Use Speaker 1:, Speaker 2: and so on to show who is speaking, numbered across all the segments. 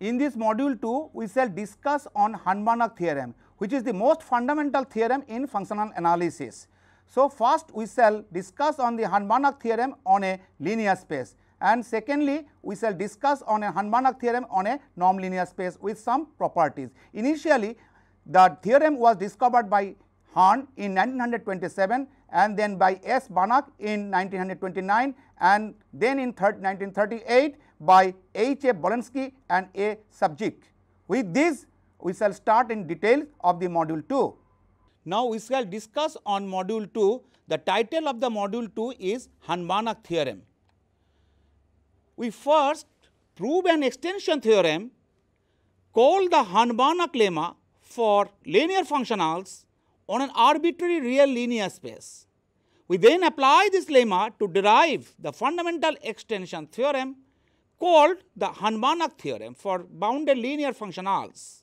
Speaker 1: In this module 2, we shall discuss on Hahn-Banach theorem, which is the most fundamental theorem in functional analysis. So, first we shall discuss on the Hahn-Banach theorem on a linear space and secondly we shall discuss on a Hahn-Banach theorem on a non-linear space with some properties. Initially the theorem was discovered by Hahn in 1927 and then by S. Banach in 1929 and then in 1938 by H. A. Bolensky and A. Subject. With this, we shall start in detail of the module 2. Now, we shall discuss on module 2. The title of the module 2 is Hanbanach theorem. We first prove an extension theorem called the Hanbanach lemma for linear functionals on an arbitrary real linear space. We then apply this lemma to derive the fundamental extension theorem called the hahn banach theorem for bounded linear functionals.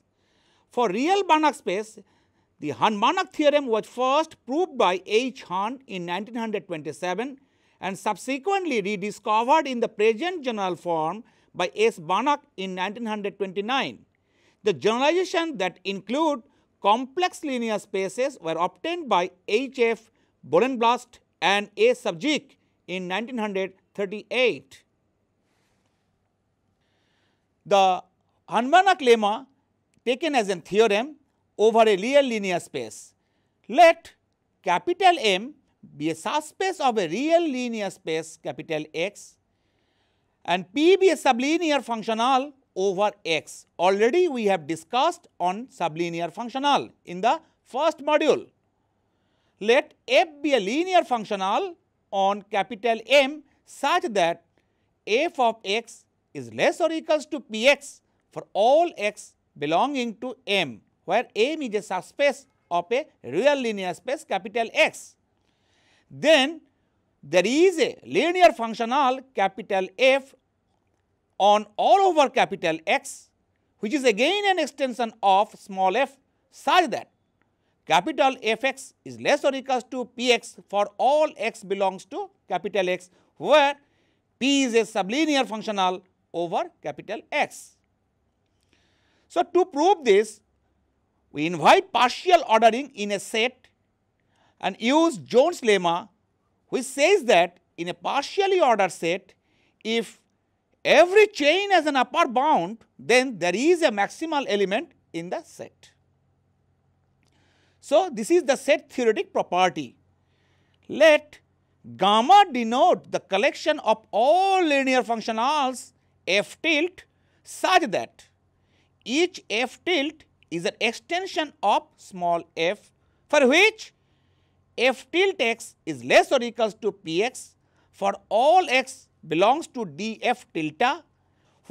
Speaker 1: For real Banach space, the hahn banach theorem was first proved by H. Hahn in 1927 and subsequently rediscovered in the present general form by S. Banach in 1929. The generalization that include complex linear spaces were obtained by H. F. Bolenblast and A. Subjik in 1938. The Hanbanach lemma taken as a theorem over a real linear space. Let capital M be a subspace of a real linear space capital X and P be a sublinear functional over X. Already we have discussed on sublinear functional in the first module let f be a linear functional on capital M such that f of x is less or equals to px for all x belonging to M, where M is a subspace of a real linear space capital X. Then there is a linear functional capital F on all over capital X, which is again an extension of small f such that capital Fx is less or equals to Px for all x belongs to capital X where P is a sublinear functional over capital X. So, to prove this we invite partial ordering in a set and use Jones lemma which says that in a partially ordered set if every chain has an upper bound then there is a maximal element in the set. So, this is the set theoretic property. Let gamma denote the collection of all linear functionals f tilde such that each f tilde is an extension of small f for which f tilde x is less or equals to px for all x belongs to df tilde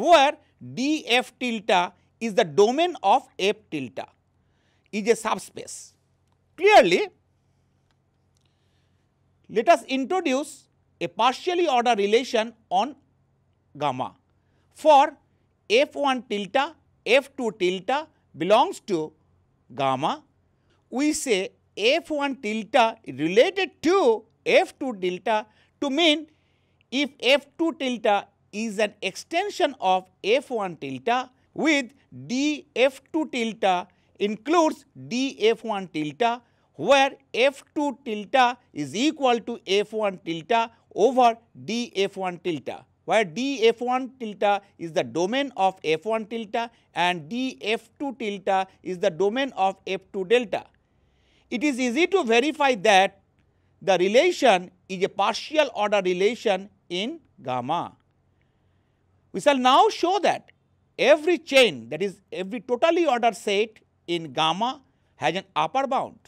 Speaker 1: where df tilde is the domain of f tilde is a subspace. Clearly, let us introduce a partially order relation on gamma for f1 tilde f2 tilde belongs to gamma we say f1 tilde related to f2 tilde to mean if f2 tilde is an extension of f1 tilde with df2 tilde includes df1 tilde where f2 tilde is equal to f1 tilde over df1 tilde where df1 tilde is the domain of f1 tilde and df2 tilde is the domain of f2 delta. It is easy to verify that the relation is a partial order relation in gamma. We shall now show that every chain that is every totally ordered set in gamma has an upper bound.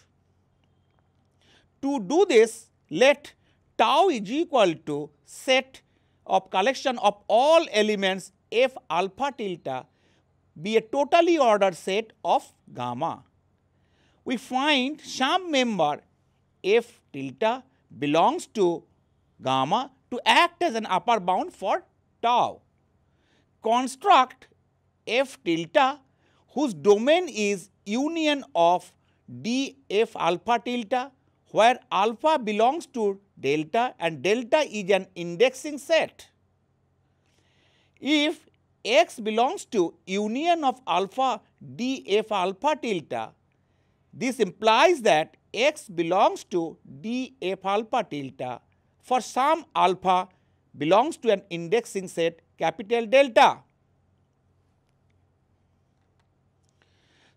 Speaker 1: To do this, let tau is equal to set of collection of all elements f alpha tilde be a totally ordered set of gamma. We find some member f tilde belongs to gamma to act as an upper bound for tau. Construct f tilde whose domain is union of d f alpha tilde where alpha belongs to delta and delta is an indexing set. If x belongs to union of alpha d f alpha tilde, this implies that x belongs to d f alpha tilde for some alpha belongs to an indexing set capital delta.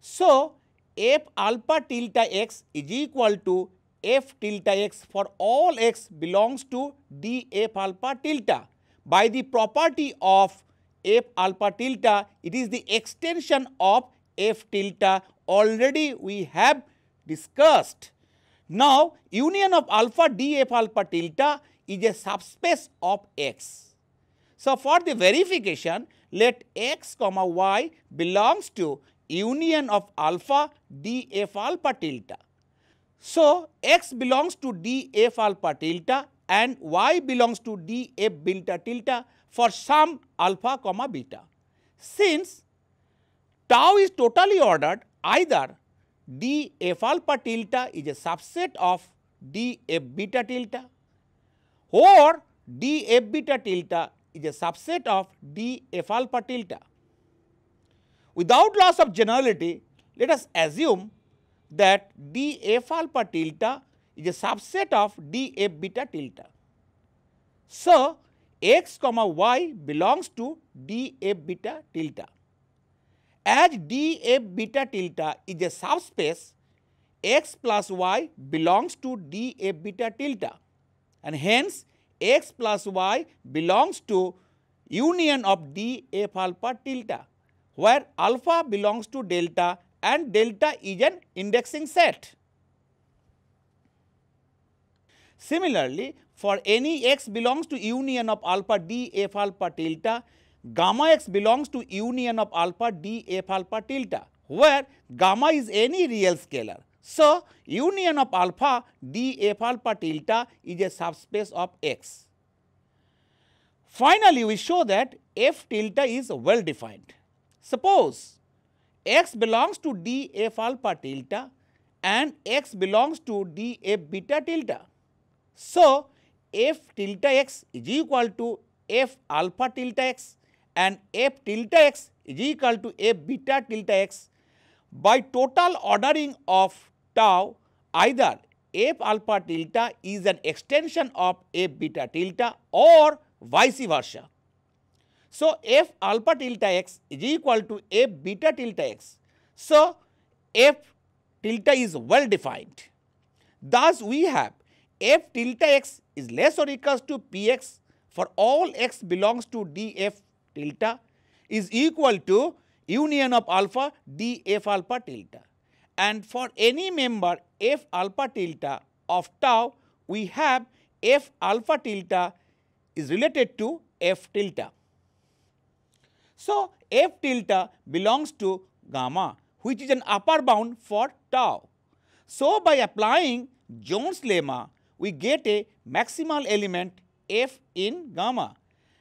Speaker 1: So, f alpha tilde x is equal to f tilde x for all x belongs to d f alpha tilde. By the property of f alpha tilde, it is the extension of f tilde already we have discussed. Now, union of alpha d f alpha tilde is a subspace of x. So, for the verification, let x comma y belongs to union of alpha df alpha tilde. So, x belongs to df alpha tilde and y belongs to df beta tilde for some alpha comma beta. Since tau is totally ordered either df alpha tilde is a subset of df beta tilde or df beta tilde is a subset of df alpha tilde. Without loss of generality, let us assume that df alpha tilde is a subset of df beta tilde. So, x comma y belongs to df beta tilde. As df beta tilde is a subspace, x plus y belongs to df beta tilde and hence x plus y belongs to union of df alpha tilde where alpha belongs to delta and delta is an indexing set. Similarly, for any x belongs to union of alpha d f alpha tilde, gamma x belongs to union of alpha d f alpha tilde, where gamma is any real scalar. So, union of alpha d f alpha tilde is a subspace of x. Finally, we show that f tilde is well defined. Suppose x belongs to df alpha tilde and x belongs to df beta tilde. So, f tilde x is equal to f alpha tilde x and f tilde x is equal to f beta tilde x by total ordering of tau either f alpha tilde is an extension of f beta tilde or vice versa. So, f alpha tilde x is equal to f beta tilde x. So, f tilde is well defined. Thus, we have f tilde x is less or equals to px for all x belongs to df tilde is equal to union of alpha df alpha tilde. And for any member f alpha tilde of tau, we have f alpha tilde is related to f tilde. So, f tilde belongs to gamma which is an upper bound for tau. So, by applying Jones lemma, we get a maximal element f in gamma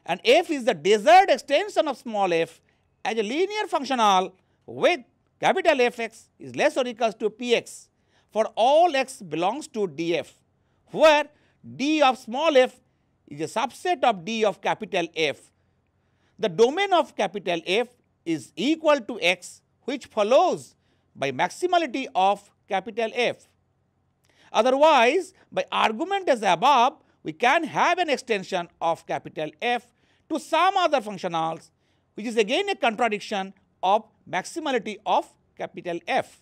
Speaker 1: and f is the desired extension of small f as a linear functional with capital Fx is less or equals to Px for all x belongs to df where d of small f is a subset of d of capital F the domain of capital F is equal to x which follows by maximality of capital F. Otherwise, by argument as above, we can have an extension of capital F to some other functionals which is again a contradiction of maximality of capital F.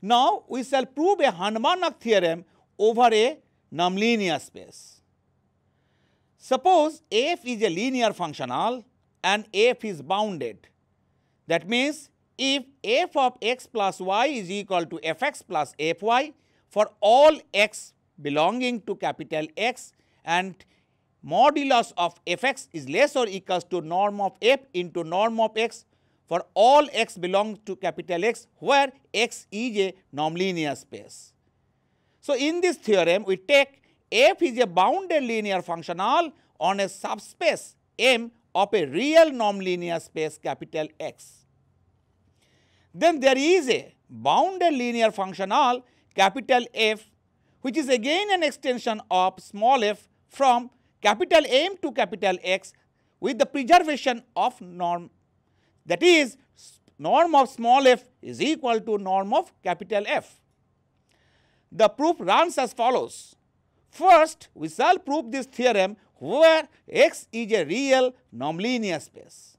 Speaker 1: Now, we shall prove a Hanmanak theorem over a nonlinear space. Suppose f is a linear functional and f is bounded. That means, if f of x plus y is equal to fx plus fy for all x belonging to capital X and modulus of fx is less or equals to norm of f into norm of x for all x belongs to capital X where x is a nonlinear space. So, in this theorem we take f is a bounded linear functional on a subspace M of a real non-linear space capital X. Then there is a bounded linear functional capital F which is again an extension of small f from capital M to capital X with the preservation of norm that is norm of small f is equal to norm of capital F. The proof runs as follows. First, we shall prove this theorem where x is a real nonlinear space.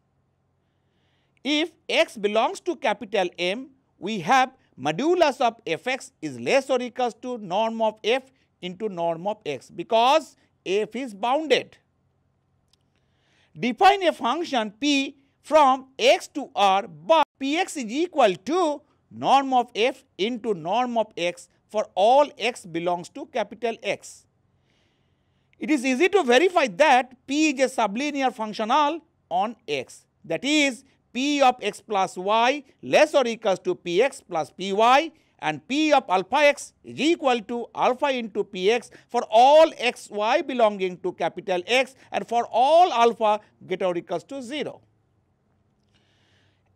Speaker 1: If x belongs to capital M, we have modulus of fx is less or equals to norm of f into norm of x because f is bounded. Define a function p from x to r but px is equal to norm of f into norm of x for all x belongs to capital X. It is easy to verify that P is a sublinear functional on x. That is, P of x plus y less or equals to Px plus Py and P of alpha x is equal to alpha into Px for all x, y belonging to capital X and for all alpha greater or equals to 0.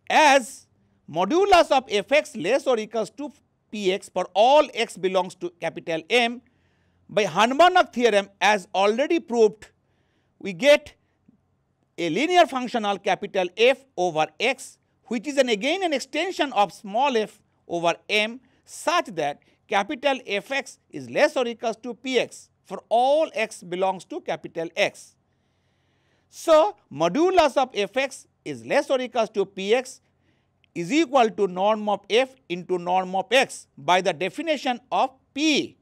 Speaker 1: As modulus of fx less or equals to Px for all x belongs to capital M by Hanbanak theorem as already proved we get a linear functional capital F over x which is an again an extension of small f over m such that capital Fx is less or equals to Px for all x belongs to capital X. So, modulus of Fx is less or equals to Px is equal to norm of f into norm of x by the definition of P.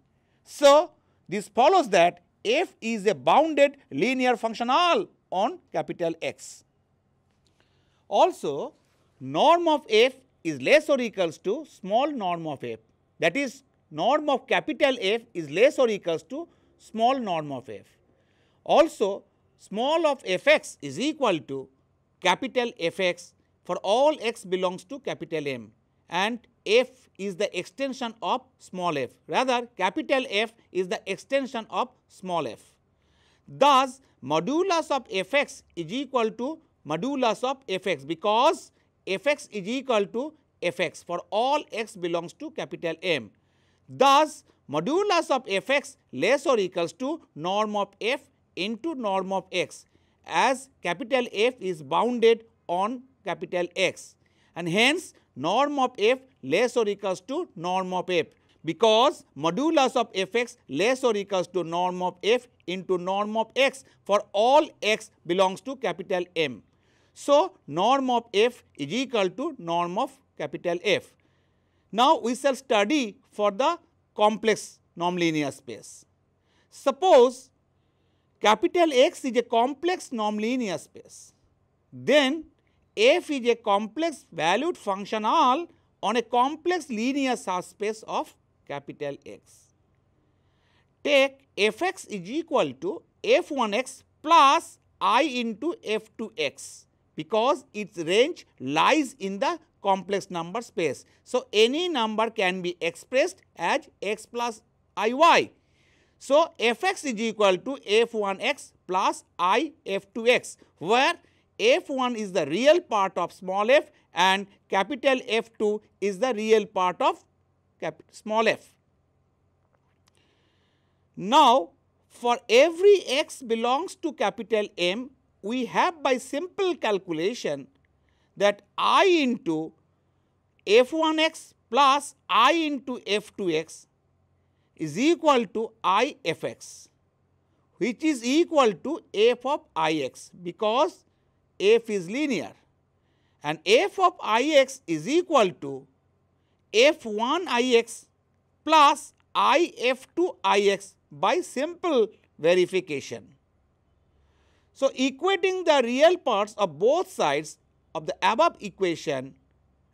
Speaker 1: So, this follows that f is a bounded linear functional on capital X. Also, norm of f is less or equals to small norm of f that is norm of capital F is less or equals to small norm of f. Also, small of fx is equal to capital Fx for all x belongs to capital M and f is the extension of small f rather capital F is the extension of small f. Thus, modulus of fx is equal to modulus of fx because fx is equal to fx for all x belongs to capital M. Thus, modulus of fx less or equals to norm of f into norm of x as capital F is bounded on capital X and hence norm of f less or equals to norm of f because modulus of fx less or equals to norm of f into norm of x for all x belongs to capital M. So, norm of f is equal to norm of capital F. Now, we shall study for the complex nonlinear space. Suppose capital X is a complex nonlinear space, then f is a complex valued functional on a complex linear subspace of capital X. Take fx is equal to f1x plus i into f2x because its range lies in the complex number space. So, any number can be expressed as x plus i y. So, fx is equal to f1x plus i f2x where f1 is the real part of small f and capital F2 is the real part of small f. Now, for every x belongs to capital M, we have by simple calculation that i into f1x plus i into f2x is equal to i f x which is equal to f of i x because f is linear and f of i x is equal to f 1 i x plus i f 2 i x by simple verification. So, equating the real parts of both sides of the above equation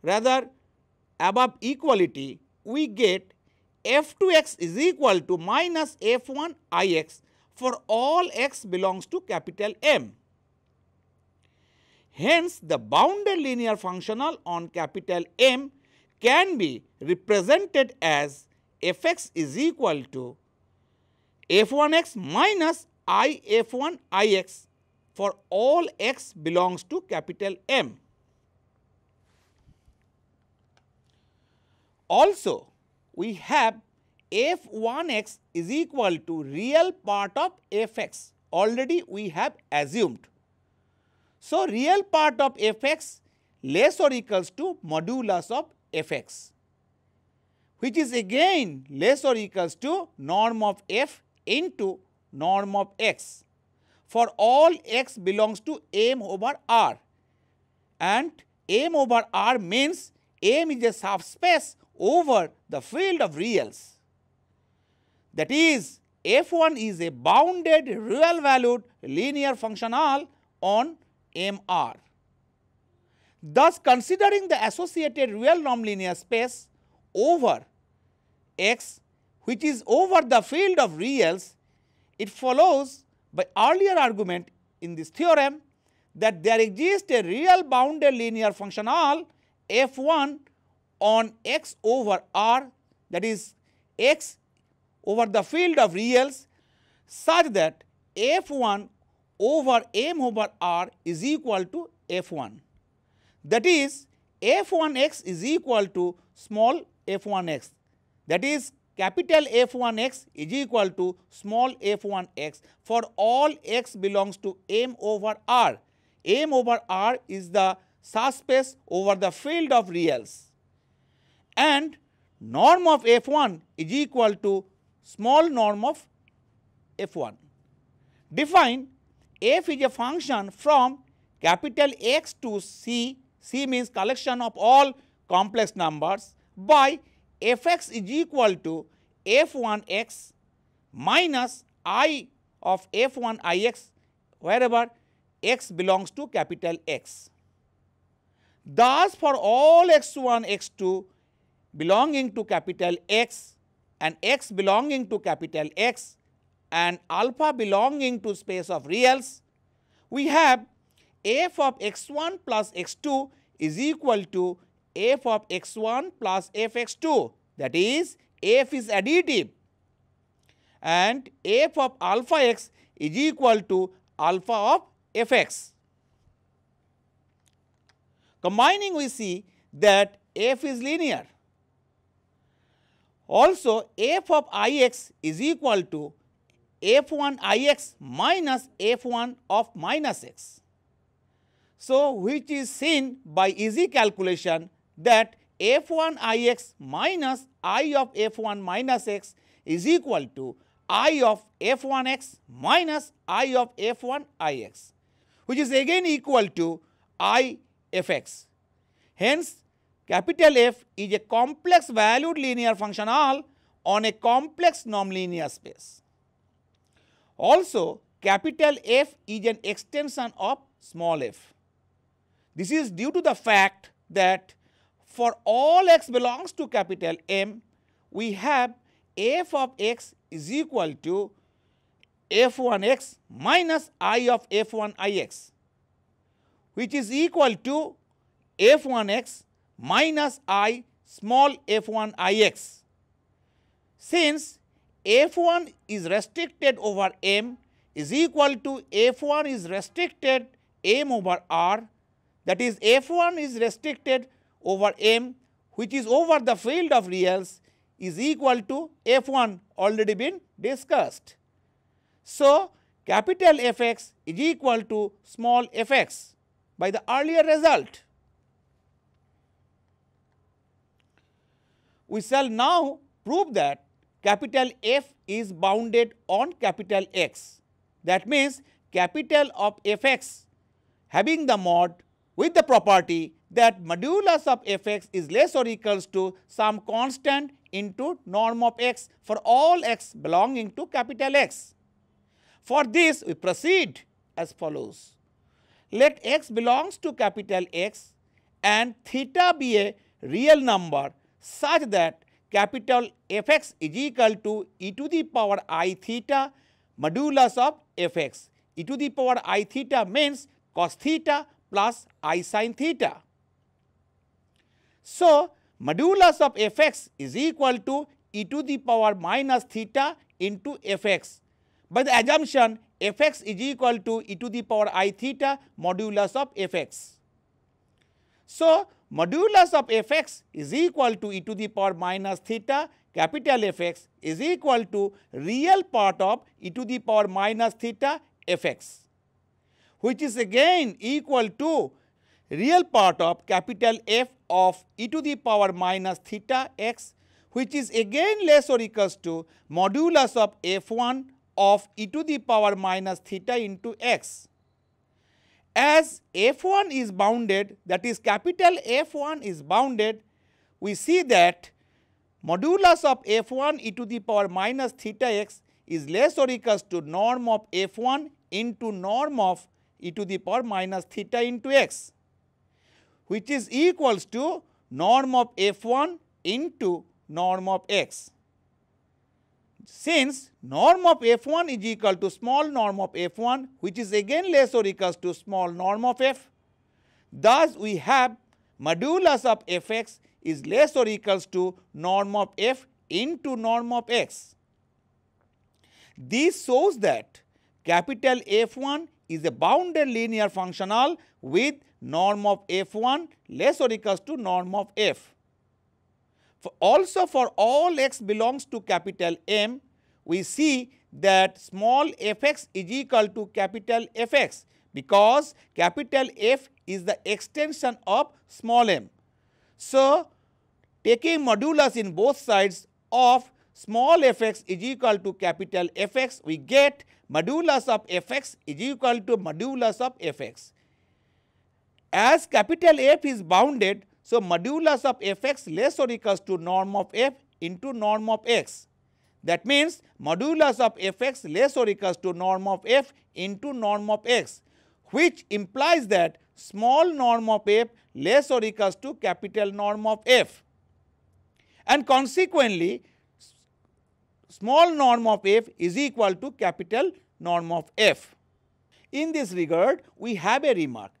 Speaker 1: rather above equality we get f 2 x is equal to minus f 1 i x for all x belongs to capital M. Hence, the bounded linear functional on capital M can be represented as f x is equal to f 1 x minus i f 1 i x for all x belongs to capital M. Also, we have f 1 x is equal to real part of f x already we have assumed. So, real part of fx less or equals to modulus of fx which is again less or equals to norm of f into norm of x for all x belongs to m over R and m over R means m is a subspace over the field of reals. That is f1 is a bounded real valued linear functional on MR. Thus, considering the associated real nonlinear space over X which is over the field of reals, it follows by earlier argument in this theorem that there exists a real bounded linear functional f1 on x over r that is x over the field of reals such that f1 over m over r is equal to f1. That is f1x is equal to small f1x that is capital F1x is equal to small f1x for all x belongs to m over R. m over R is the subspace over the field of reals and norm of F1 is equal to small norm of F1. Define f is a function from capital X to C, C means collection of all complex numbers by fx is equal to f1x minus i of f1 ix wherever x belongs to capital X. Thus, for all x1, x2 belonging to capital X and x belonging to capital X, and alpha belonging to space of reals, we have f of x1 plus x2 is equal to f of x1 plus fx2 that is f is additive and f of alpha x is equal to alpha of fx. Combining we see that f is linear. Also f of ix is equal to f1 ix minus f1 of minus x. So, which is seen by easy calculation that f1 ix minus i of f1 minus x is equal to i of f1 x minus i of f1 ix which is again equal to i f x. Hence, capital F is a complex valued linear function all on a complex nonlinear space. Also, capital F is an extension of small f. This is due to the fact that for all x belongs to capital M, we have f of x is equal to f1x minus i of f1ix, which is equal to f1x minus i small f1ix. Since F1 is restricted over M is equal to F1 is restricted M over R that is F1 is restricted over M which is over the field of reals is equal to F1 already been discussed. So, capital Fx is equal to small fx by the earlier result. We shall now prove that capital F is bounded on capital X. That means capital of Fx having the mod with the property that modulus of Fx is less or equals to some constant into norm of x for all x belonging to capital X. For this we proceed as follows. Let x belongs to capital X and theta be a real number such that capital Fx is equal to e to the power i theta modulus of Fx. e to the power i theta means cos theta plus i sin theta. So, modulus of Fx is equal to e to the power minus theta into Fx by the assumption Fx is equal to e to the power i theta modulus of Fx. So, modulus of fx is equal to e to the power minus theta capital Fx is equal to real part of e to the power minus theta Fx which is again equal to real part of capital F of e to the power minus theta x which is again less or equals to modulus of f1 of e to the power minus theta into x. As F1 is bounded, that is capital F1 is bounded, we see that modulus of F1 e to the power minus theta x is less or equals to norm of F1 into norm of e to the power minus theta into x, which is equals to norm of F1 into norm of x. Since norm of f1 is equal to small norm of f1 which is again less or equals to small norm of f, thus we have modulus of fx is less or equals to norm of f into norm of x. This shows that capital F1 is a bounded linear functional with norm of F1 less or equals to norm of F also for all x belongs to capital M, we see that small fx is equal to capital Fx because capital F is the extension of small m. So, taking modulus in both sides of small fx is equal to capital Fx, we get modulus of fx is equal to modulus of fx. As capital F is bounded, so, modulus of fx less or equals to norm of f into norm of x. That means, modulus of fx less or equals to norm of f into norm of x, which implies that small norm of f less or equals to capital norm of f. And consequently, small norm of f is equal to capital norm of f. In this regard, we have a remark.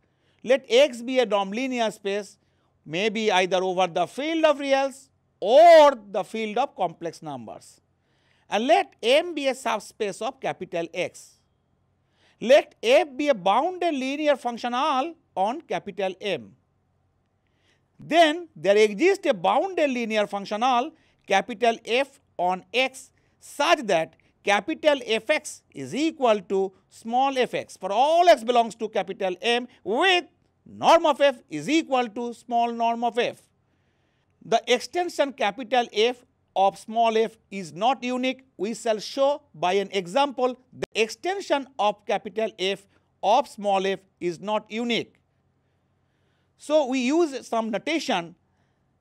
Speaker 1: Let x be a nonlinear space may be either over the field of reals or the field of complex numbers. And let M be a subspace of capital X. Let F be a bounded linear functional on capital M. Then there exists a bounded linear functional capital F on X such that capital Fx is equal to small fx for all x belongs to capital M with norm of f is equal to small norm of f. The extension capital F of small f is not unique. We shall show by an example the extension of capital F of small f is not unique. So, we use some notation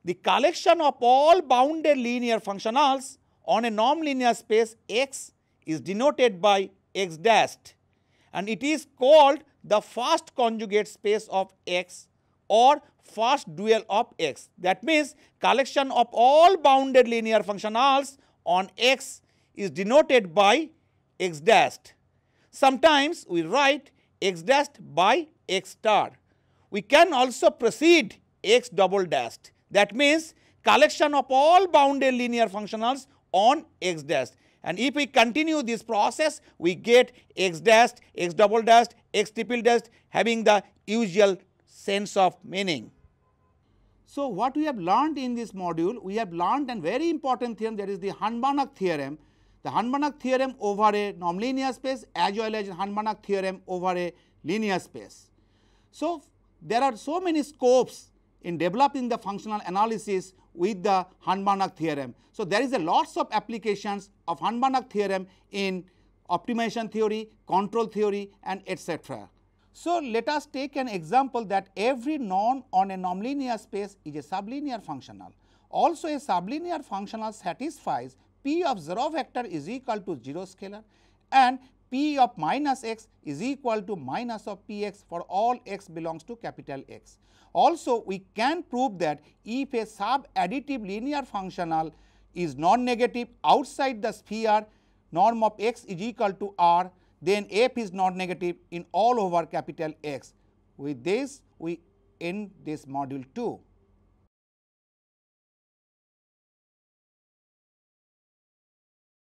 Speaker 1: the collection of all bounded linear functionals on a non-linear space x is denoted by x dashed and it is called the first conjugate space of X or first dual of X. That means collection of all bounded linear functionals on X is denoted by X dashed. Sometimes we write X dashed by X star. We can also proceed X double dashed. That means collection of all bounded linear functionals on X dashed. And if we continue this process, we get x dash, x double dust, x triple dust, having the usual sense of meaning. So, what we have learned in this module, we have learned a very important theorem that is the Hahn-Banach theorem. The Hahn-Banach theorem over a nonlinear space as well as Hahn-Banach theorem over a linear space. So, there are so many scopes in developing the functional analysis with the Hahn-Banach theorem. So, there is a lots of applications of Hahn-Banach theorem in optimization theory, control theory and etc. So, let us take an example that every non on a nonlinear space is a sublinear functional. Also a sublinear functional satisfies P of 0 vector is equal to 0 scalar and p of minus x is equal to minus of px for all x belongs to capital X. Also, we can prove that if a sub-additive linear functional is non-negative outside the sphere, norm of x is equal to r, then f is non-negative in all over capital X. With this, we end this module 2.